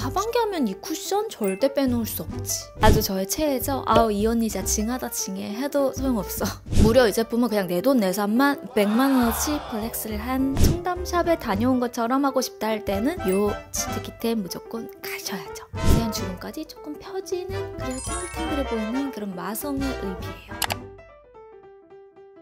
하반기 하면 이 쿠션 절대 빼놓을 수 없지. 아주 저의 최애죠. 아우 이 언니 자 징하다 징해 해도 소용없어. 무려 이 제품은 그냥 내 돈 내산만 100만원어치 플렉스를 한 청담샵에 다녀온 것처럼 하고 싶다 할 때는 요 치트키템 무조건 가셔야죠. 세안 주름까지 조금 펴지는 그래야 탱글탱글해 보이는 그런 마성의의미예요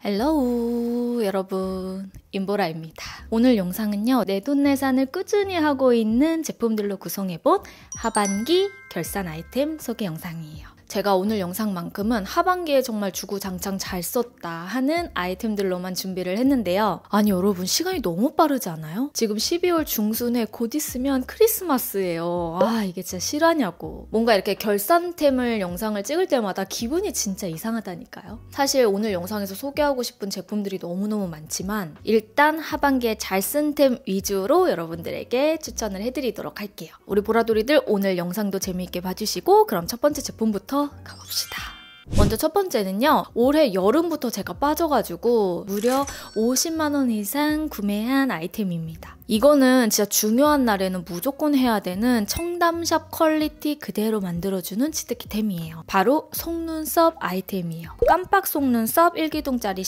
헬로우 여러분 임보라입니다. 오늘 영상은요 내 돈내산을 꾸준히 하고 있는 제품들로 구성해본 하반기 결산 아이템 소개 영상이에요. 제가 오늘 영상만큼은 하반기에 정말 주구장창 잘 썼다 하는 아이템들로만 준비를 했는데요. 아니 여러분 시간이 너무 빠르지 않아요? 지금 12월 중순에 곧 있으면 크리스마스예요. 아 이게 진짜 실화냐고. 뭔가 이렇게 결산템을 영상을 찍을 때마다 기분이 진짜 이상하다니까요. 사실 오늘 영상에서 소개하고 싶은 제품들이 너무너무 많지만 일단 하반기에 잘 쓴 템 위주로 여러분들에게 추천을 해드리도록 할게요. 우리 보라돌이들 오늘 영상도 재미있게 봐주시고 그럼 첫 번째 제품부터 가봅시다 먼저 첫 번째는요. 올해 여름부터 제가 빠져가지고 무려 50만원 이상 구매한 아이템입니다. 이거는 진짜 중요한 날에는 무조건 해야 되는 청담샵 퀄리티 그대로 만들어주는 치트키템이에요. 바로 속눈썹 아이템이에요. 깜빡 속눈썹 1기둥짜리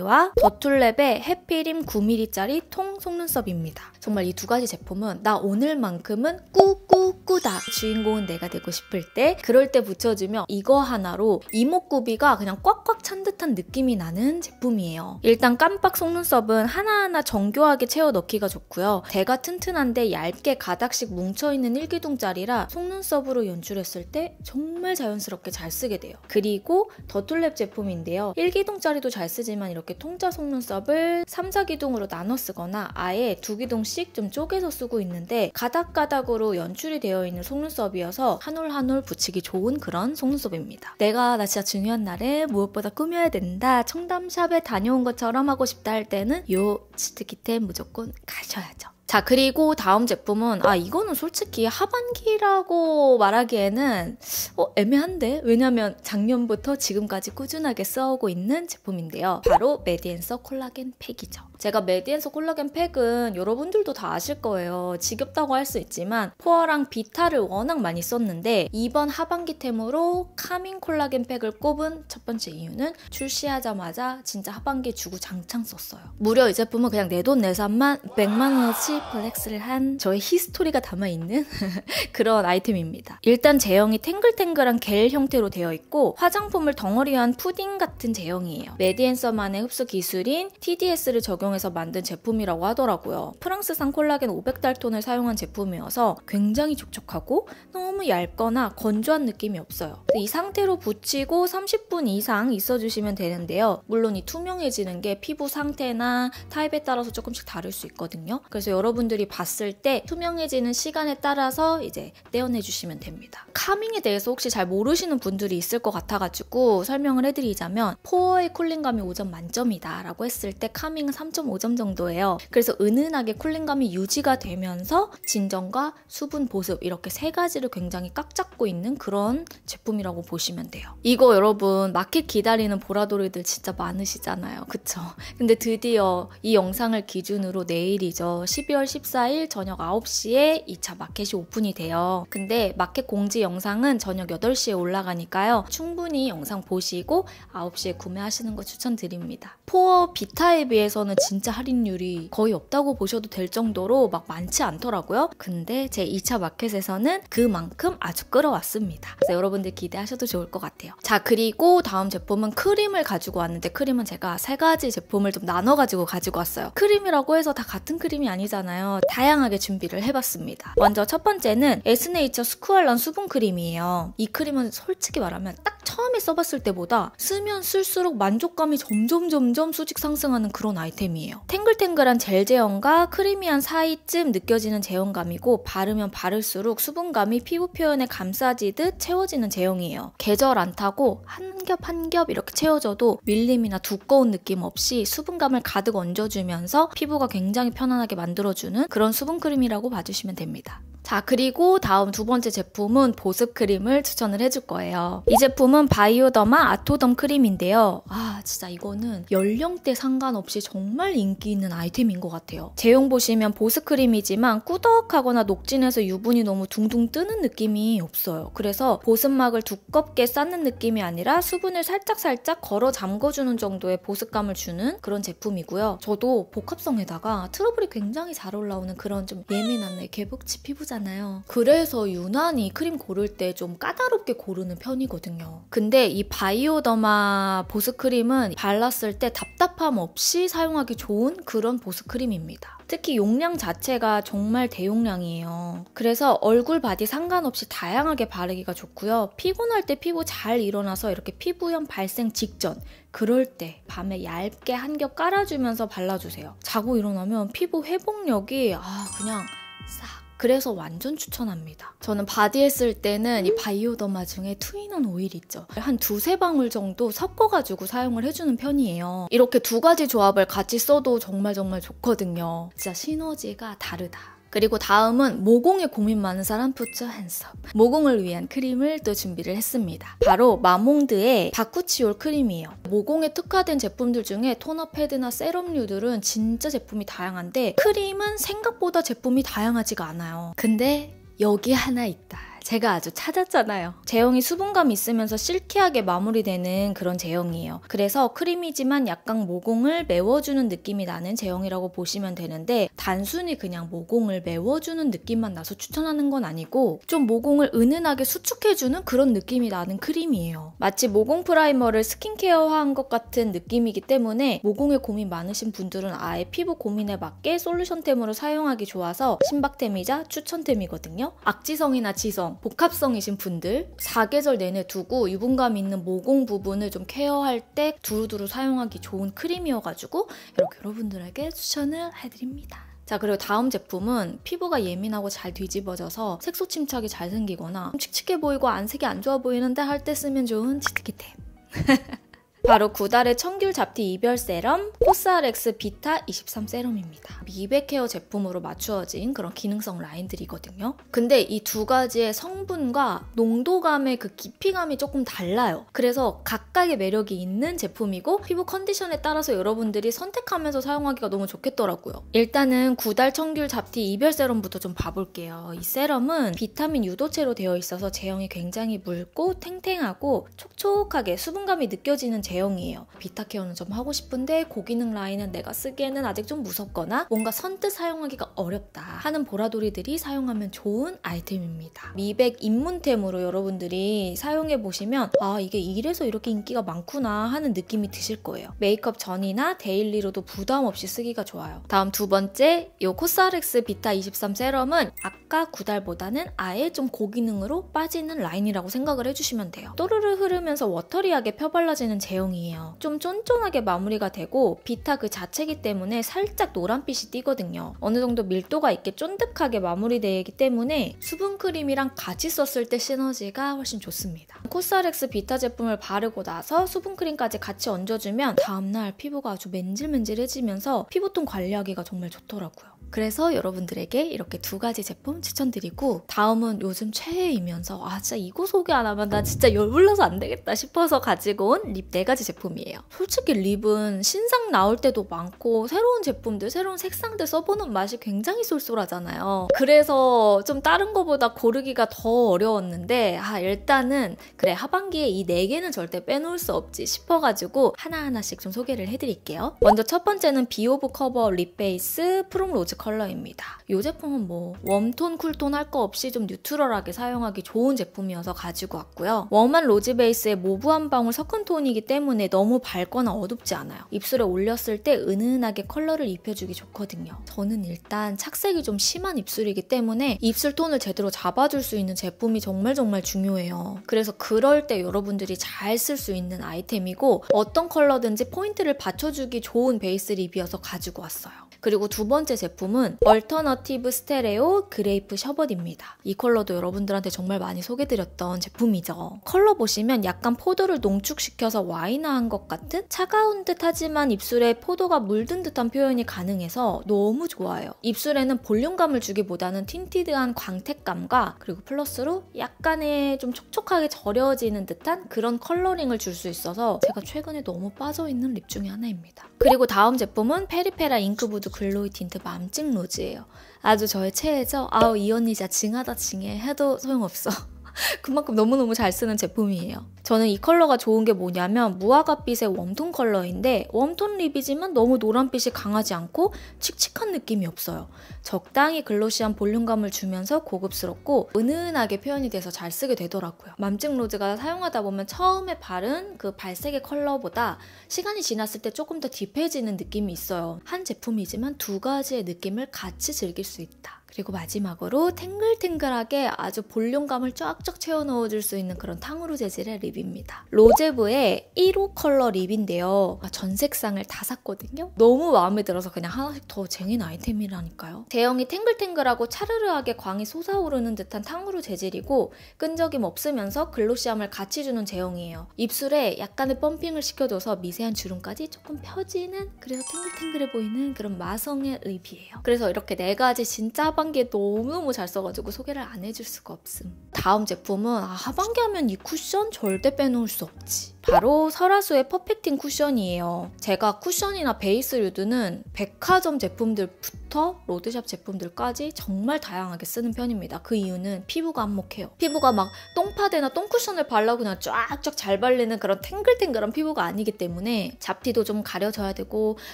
10mm와 버툴랩의 해피림 9mm짜리 통 속눈썹입니다. 정말 이 두 가지 제품은 나 오늘만큼은 꾸꾸꾸다 주인공은 내가 되고 싶을 때 그럴 때 붙여주면 이거 하나로 이목구비가 그냥 꽉꽉 찬 듯한 느낌이 나는 제품이에요. 일단 깜빡 속눈썹은 하나하나 정교하게 채워 넣기가 좋고요. 대가 튼튼한데 얇게 가닥씩 뭉쳐있는 일기둥짜리라 속눈썹으로 연출했을 때 정말 자연스럽게 잘 쓰게 돼요. 그리고 더툴랩 제품인데요. 일기둥짜리도잘 쓰지만 이렇게 통짜 속눈썹을 3, 4기둥으로 나눠 쓰거나 아예 두 기둥씩 좀 쪼개서 쓰고 있는데 가닥가닥으로 연출이 되어 있는 속눈썹이어서 한 올 한 올 붙이기 좋은 그런 속눈썹입니다. 내가 나가 진짜 중요한 날에 무엇보다 꾸며야 된다. 청담샵에 다녀온 것처럼 하고 싶다 할 때는 요 치트키템 무조건 가셔야죠. 자, 그리고 다음 제품은, 아, 이거는 솔직히 하반기라고 말하기에는, 어, 애매한데? 왜냐면 작년부터 지금까지 꾸준하게 써오고 있는 제품인데요. 바로 메디엔서 콜라겐 팩이죠. 제가 메디엔서 콜라겐 팩은 여러분들도 다 아실 거예요. 지겹다고 할 수 있지만, 포어랑 비타를 워낙 많이 썼는데, 이번 하반기템으로 카밍 콜라겐 팩을 꼽은 첫 번째 이유는 출시하자마자 진짜 하반기 주구장창 썼어요. 무려 이 제품은 그냥 내 돈 내산만 100만원어치 컬렉스를한 저의 히스토리가 담아있는 그런 아이템입니다. 일단 제형이 탱글탱글한 겔 형태로 되어 있고 화장품을 덩어리한 푸딩 같은 제형이에요. 메디앤서만의 흡수 기술인 TDS를 적용해서 만든 제품이라고 하더라고요. 프랑스산 콜라겐 500달톤을 사용한 제품이어서 굉장히 촉촉하고 너무 얇거나 건조한 느낌이 없어요. 이 상태로 붙이고 30분 이상 있어주시면 되는데요. 물론 이 투명해지는 게 피부 상태나 타입에 따라서 조금씩 다를 수 있거든요. 그래서 여러분 여러분들이 봤을 때 투명해지는 시간에 따라서 이제 떼어내 주시면 됩니다. 카밍에 대해서 혹시 잘 모르시는 분들이 있을 것 같아가지고 설명을 해드리자면 포어의 쿨링감이 5점 만점이다 라고 했을 때 카밍은 3.5점 정도예요. 그래서 은은하게 쿨링감이 유지가 되면서 진정과 수분 보습 이렇게 세 가지를 굉장히 깍 잡고 있는 그런 제품이라고 보시면 돼요. 이거 여러분 마켓 기다리는 보라돌이들 진짜 많으시잖아요. 그쵸? 근데 드디어 이 영상을 기준으로 내일이죠. 12월 12월 14일 저녁 9시에 2차 마켓이 오픈이 돼요. 근데 마켓 공지 영상은 저녁 8시에 올라가니까요. 충분히 영상 보시고 9시에 구매하시는 거 추천드립니다. 포어 비타에 비해서는 진짜 할인율이 거의 없다고 보셔도 될 정도로 막 많지 않더라고요. 근데 제 2차 마켓에서는 그만큼 아주 끌어왔습니다. 그래서 여러분들 기대하셔도 좋을 것 같아요. 자, 그리고 다음 제품은 크림을 가지고 왔는데 크림은 제가 세 가지 제품을 좀 나눠 가지고 가지고 왔어요. 크림이라고 해서 다 같은 크림이 아니잖아요. 있잖아요. 다양하게 준비를 해봤습니다. 먼저 첫 번째는 에스네이처 스쿠알런 수분 크림이에요. 이 크림은 솔직히 말하면 딱 처음에 써봤을 때보다 쓰면 쓸수록 만족감이 점점 점점 수직 상승하는 그런 아이템이에요. 탱글탱글한 젤 제형과 크리미한 사이쯤 느껴지는 제형감이고 바르면 바를수록 수분감이 피부 표현에 감싸지듯 채워지는 제형이에요. 계절 안 타고 한 겹 한 겹 이렇게 채워져도 밀림이나 두꺼운 느낌 없이 수분감을 가득 얹어주면서 피부가 굉장히 편안하게 만들어 만들어주는 그런 수분크림이라고 봐주시면 됩니다. 자, 그리고 다음 두 번째 제품은 보습 크림을 추천을 해줄 거예요. 이 제품은 바이오더마 아토덤 크림인데요. 아, 진짜 이거는 연령대 상관없이 정말 인기 있는 아이템인 것 같아요. 제형 보시면 보습 크림이지만 꾸덕하거나 녹진해서 유분이 너무 둥둥 뜨는 느낌이 없어요. 그래서 보습막을 두껍게 쌓는 느낌이 아니라 수분을 살짝살짝 걸어 잠궈주는 정도의 보습감을 주는 그런 제품이고요. 저도 복합성에다가 트러블이 굉장히 잘 올라오는 그런 좀 예민한 내 개복치 피부자 하잖아요. 그래서 유난히 크림 고를 때 좀 까다롭게 고르는 편이거든요. 근데 이 바이오더마 보습크림은 발랐을 때 답답함 없이 사용하기 좋은 그런 보습크림입니다. 특히 용량 자체가 정말 대용량이에요. 그래서 얼굴 바디 상관없이 다양하게 바르기가 좋고요. 피곤할 때 피부 잘 일어나서 이렇게 피부염 발생 직전 그럴 때 밤에 얇게 한 겹 깔아주면서 발라주세요. 자고 일어나면 피부 회복력이 아 그냥 싹 그래서 완전 추천합니다. 저는 바디에 쓸 때는 이 바이오더마 중에 투인원 오일 있죠. 한 두세 방울 정도 섞어가지고 사용을 해주는 편이에요. 이렇게 두 가지 조합을 같이 써도 정말 정말 좋거든요. 진짜 시너지가 다르다. 그리고 다음은 모공에 고민 많은 사람 푸처 핸섭 모공을 위한 크림을 또 준비를 했습니다. 바로 마몽드의 바쿠치올 크림이에요. 모공에 특화된 제품들 중에 토너 패드나 세럼류들은 진짜 제품이 다양한데 크림은 생각보다 제품이 다양하지가 않아요. 근데 여기 하나 있다. 제가 아주 찾았잖아요. 제형이 수분감 있으면서 실키하게 마무리되는 그런 제형이에요. 그래서 크림이지만 약간 모공을 메워주는 느낌이 나는 제형이라고 보시면 되는데 단순히 그냥 모공을 메워주는 느낌만 나서 추천하는 건 아니고 좀 모공을 은은하게 수축해주는 그런 느낌이 나는 크림이에요. 마치 모공 프라이머를 스킨케어한 것 같은 느낌이기 때문에 모공에 고민 많으신 분들은 아예 피부 고민에 맞게 솔루션템으로 사용하기 좋아서 신박템이자 추천템이거든요. 악지성이나 지성 복합성, 이신 분들 사계절 내내 두고 유분감 있는 모공 부분을 좀 케어할 때 두루두루 사용하기 좋은 크림이어가지고 이렇게 여러분들에게 추천을 해드립니다. 자 그리고 다음 제품은 피부가 예민하고 잘 뒤집어져서 색소 침착이 잘 생기거나 칙칙해 보이고 안색이 안 좋아 보이는데 할 때 쓰면 좋은 치트키템 바로 구달의 청귤 잡티 이별 세럼 포스알엑스 비타 23 세럼입니다. 미백 케어 제품으로 맞추어진 그런 기능성 라인들이거든요. 근데 이 두 가지의 성분과 농도감의 그 깊이감이 조금 달라요. 그래서 각각의 매력이 있는 제품이고 피부 컨디션에 따라서 여러분들이 선택하면서 사용하기가 너무 좋겠더라고요. 일단은 구달 청귤 잡티 이별 세럼부터 좀 봐볼게요. 이 세럼은 비타민 유도체로 되어 있어서 제형이 굉장히 묽고 탱탱하고 촉촉하게 수분감이 느껴지는 제품 대형이에요. 비타 케어는 좀 하고 싶은데 고기능 라인은 내가 쓰기에는 아직 좀 무섭거나 뭔가 선뜻 사용하기가 어렵다 하는 보라돌이들이 사용하면 좋은 아이템입니다. 미백 입문템으로 여러분들이 사용해 보시면 아 이게 이래서 이렇게 인기가 많구나 하는 느낌이 드실 거예요. 메이크업 전이나 데일리로도 부담 없이 쓰기가 좋아요. 다음 두 번째 요 코스알엑스 비타 23 세럼은 아까 구달보다는 아예 좀 고기능으로 빠지는 라인이라고 생각을 해주시면 돼요. 또르르 흐르면서 워터리하게 펴발라지는 제형 내용이에요. 좀 쫀쫀하게 마무리가 되고 비타 그 자체기 이 때문에 살짝 노란빛이 띄거든요. 어느 정도 밀도가 있게 쫀득하게 마무리되기 때문에 수분 크림이랑 같이 썼을 때 시너지가 훨씬 좋습니다. 코스알엑스 비타 제품을 바르고 나서 수분 크림까지 같이 얹어주면 다음날 피부가 아주 맨질맨질해지면서 피부톤 관리하기가 정말 좋더라고요. 그래서 여러분들에게 이렇게 두 가지 제품 추천드리고 다음은 요즘 최애이면서 아 진짜 이거 소개 안 하면 나 진짜 열불러서안 되겠다 싶어서 가지고 온 립 네 가지 제품이에요. 솔직히 립은 신상 나올 때도 많고 새로운 제품들 새로운 색상들 써보는 맛이 굉장히 쏠쏠하잖아요. 그래서 좀 다른 거보다 고르기가 더 어려웠는데 아 일단은 그래 하반기에 이 네 개는 절대 빼놓을 수 없지 싶어가지고 하나하나씩 좀 소개를 해드릴게요. 먼저 첫 번째는 비오브 커버 립 베이스 프롬 로즈 커버 컬러입니다. 이 제품은 뭐 웜톤, 쿨톤 할 거 없이 좀 뉴트럴하게 사용하기 좋은 제품이어서 가지고 왔고요. 웜한 로지 베이스에 모브 한 방울 섞은 톤이기 때문에 너무 밝거나 어둡지 않아요. 입술에 올렸을 때 은은하게 컬러를 입혀주기 좋거든요. 저는 일단 착색이 좀 심한 입술이기 때문에 입술 톤을 제대로 잡아줄 수 있는 제품이 정말 정말 중요해요. 그래서 그럴 때 여러분들이 잘 쓸 수 있는 아이템이고 어떤 컬러든지 포인트를 받쳐주기 좋은 베이스 립이어서 가지고 왔어요. 그리고 두 번째 제품은 얼터너티브 스테레오 그레이프 셔벗입니다. 이 컬러도 여러분들한테 정말 많이 소개드렸던 제품이죠. 컬러 보시면 약간 포도를 농축시켜서 와인화한 것 같은 차가운 듯 하지만 입술에 포도가 물든 듯한 표현이 가능해서 너무 좋아요. 입술에는 볼륨감을 주기보다는 틴티드한 광택감과 그리고 플러스로 약간의 좀 촉촉하게 절여지는 듯한 그런 컬러링을 줄 수 있어서 제가 최근에 너무 빠져있는 립 중에 하나입니다. 그리고 다음 제품은 페리페라 잉크부드 글로이 틴트 맘찍 로즈예요. 아주 저의 최애죠. 아우 이 언니 진짜 징하다 징해 해도 소용없어. 그만큼 너무너무 잘 쓰는 제품이에요. 저는 이 컬러가 좋은 게 뭐냐면 무화과빛의 웜톤 컬러인데 웜톤 립이지만 너무 노란빛이 강하지 않고 칙칙한 느낌이 없어요. 적당히 글로시한 볼륨감을 주면서 고급스럽고 은은하게 표현이 돼서 잘 쓰게 되더라고요. 맘찍 로즈가 사용하다 보면 처음에 바른 그 발색의 컬러보다 시간이 지났을 때 조금 더 딥해지는 느낌이 있어요. 한 제품이지만 두 가지의 느낌을 같이 즐길 수 있다. 그리고 마지막으로 탱글탱글하게 아주 볼륨감을 쫙쫙 채워 넣어줄 수 있는 그런 탕후루 재질의 립입니다. 로제브의 1호 컬러 립인데요. 아, 전 색상을 다 샀거든요. 너무 마음에 들어서 그냥 하나씩 더 쟁인 아이템이라니까요. 제형이 탱글탱글하고 차르르하게 광이 솟아오르는 듯한 탕후루 재질이고 끈적임 없으면서 글로시함을 같이 주는 제형이에요. 입술에 약간의 펌핑을 시켜줘서 미세한 주름까지 조금 펴지는 그래서 탱글탱글해 보이는 그런 마성의 립이에요. 그래서 이렇게 네 가지 진짜 방 하반기에 너무너무 잘 써가지고 소개를 안 해줄 수가 없음. 다음 제품은 아, 하반기 하면 이 쿠션 절대 빼놓을 수 없지. 바로 설화수의 퍼펙팅 쿠션이에요. 제가 쿠션이나 베이스류드는 백화점 제품들부터 로드샵 제품들까지 정말 다양하게 쓰는 편입니다. 그 이유는 피부가 안목해요. 피부가 막 똥파데나 똥쿠션을 발라고 그냥 쫙쫙 잘 발리는 그런 탱글탱글한 피부가 아니기 때문에 잡티도 좀 가려져야 되고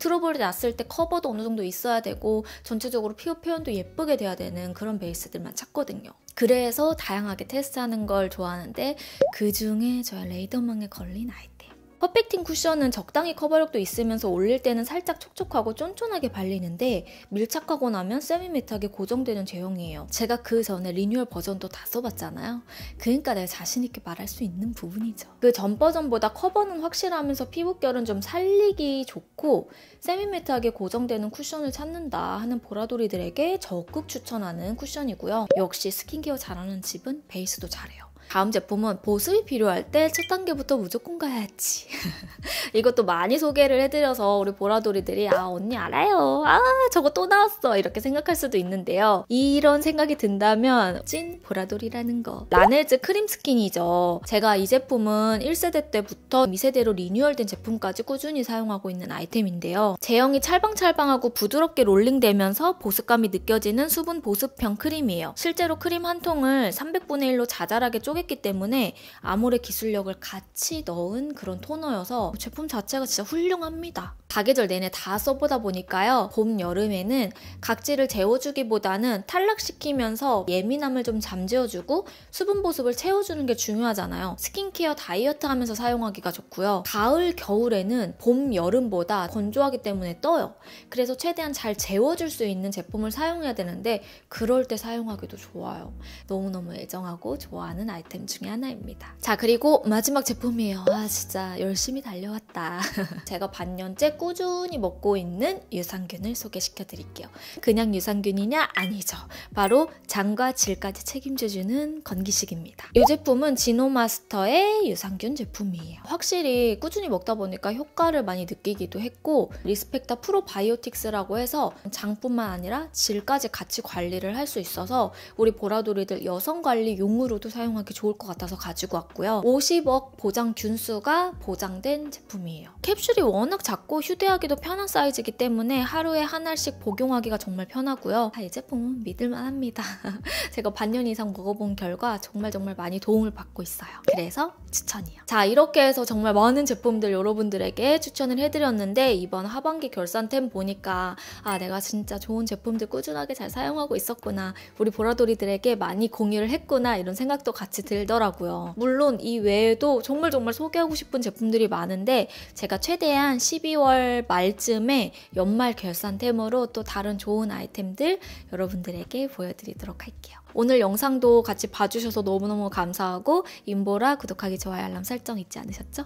트러블이 났을 때 커버도 어느 정도 있어야 되고 전체적으로 피부 표현도 예쁘게 돼야 되는 그런 베이스들만 찾거든요. 그래서 다양하게 테스트하는 걸 좋아하는데 그 중에 저의 레이더망에 걸린 아이템 퍼펙팅 쿠션은 적당히 커버력도 있으면서 올릴 때는 살짝 촉촉하고 쫀쫀하게 발리는데 밀착하고 나면 세미매트하게 고정되는 제형이에요. 제가 그 전에 리뉴얼 버전도 다 써봤잖아요. 그러니까 내가 자신있게 말할 수 있는 부분이죠. 그 전 버전보다 커버는 확실하면서 피부결은 좀 살리기 좋고 세미매트하게 고정되는 쿠션을 찾는다 하는 보라돌이들에게 적극 추천하는 쿠션이고요. 역시 스킨케어 잘하는 집은 베이스도 잘해요. 다음 제품은 보습이 필요할 때 첫 단계부터 무조건 가야지. 이것도 많이 소개를 해드려서 우리 보라돌이들이 아 언니 알아요. 아 저거 또 나왔어. 이렇게 생각할 수도 있는데요. 이런 생각이 든다면 찐 보라돌이라는 거. 라네즈 크림 스킨이죠. 제가 이 제품은 1세대 때부터 2세대로 리뉴얼된 제품까지 꾸준히 사용하고 있는 아이템인데요. 제형이 찰방찰방하고 부드럽게 롤링되면서 보습감이 느껴지는 수분 보습형 크림이에요. 실제로 크림 한 통을 300분의 1로 자잘하게 쪼개 했기 때문에 아모레 기술력을 같이 넣은 그런 토너여서 제품 자체가 진짜 훌륭합니다. 가계절 내내 다 써보다 보니까요. 봄, 여름에는 각질을 재워주기보다는 탈락시키면서 예민함을 좀 잠재워주고 수분 보습을 채워주는 게 중요하잖아요. 스킨케어 다이어트 하면서 사용하기가 좋고요. 가을, 겨울에는 봄, 여름보다 건조하기 때문에 떠요. 그래서 최대한 잘 재워줄 수 있는 제품을 사용해야 되는데 그럴 때 사용하기도 좋아요. 너무너무 애정하고 좋아하는 아이템 중에 하나입니다. 자, 그리고 마지막 제품이에요. 아, 진짜 열심히 달려왔다. 제가 반년째 꾸준히 먹고 있는 유산균을 소개시켜 드릴게요. 그냥 유산균이냐? 아니죠. 바로 장과 질까지 책임져주는 건기식입니다. 이 제품은 지노마스터의 유산균 제품이에요. 확실히 꾸준히 먹다 보니까 효과를 많이 느끼기도 했고 리스펙터 프로바이오틱스라고 해서 장뿐만 아니라 질까지 같이 관리를 할 수 있어서 우리 보라돌이들 여성관리용으로도 사용하기 좋을 것 같아서 가지고 왔고요. 50억 보장 균수가 보장된 제품이에요. 캡슐이 워낙 작고 휴 휴대하기도 편한 사이즈이기 때문에 하루에 하나씩 복용하기가 정말 편하고요. 아, 이 제품은 믿을만 합니다. 제가 반년 이상 먹어본 결과 정말 정말 많이 도움을 받고 있어요. 그래서 추천이요. 자 이렇게 해서 정말 많은 제품들 여러분들에게 추천을 해드렸는데 이번 하반기 결산템 보니까 아 내가 진짜 좋은 제품들 꾸준하게 잘 사용하고 있었구나 우리 보라돌이들에게 많이 공유를 했구나 이런 생각도 같이 들더라고요. 물론 이 외에도 정말 정말 소개하고 싶은 제품들이 많은데 제가 최대한 12월 12월 말쯤에 연말 결산템으로 또 다른 좋은 아이템들 여러분들에게 보여드리도록 할게요. 오늘 영상도 같이 봐주셔서 너무너무 감사하고 인보라 구독하기 좋아요 알람 설정 잊지 않으셨죠?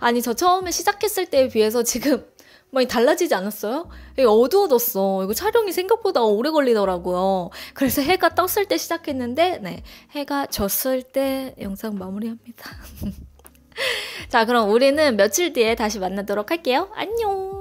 아니 저 처음에 시작했을 때에 비해서 지금 많이 달라지지 않았어요? 어두워졌어. 이거 촬영이 생각보다 오래 걸리더라고요. 그래서 해가 떴을 때 시작했는데, 네, 해가 졌을 때 영상 마무리합니다. 자, 그럼 우리는 며칠 뒤에 다시 만나도록 할게요. 안녕!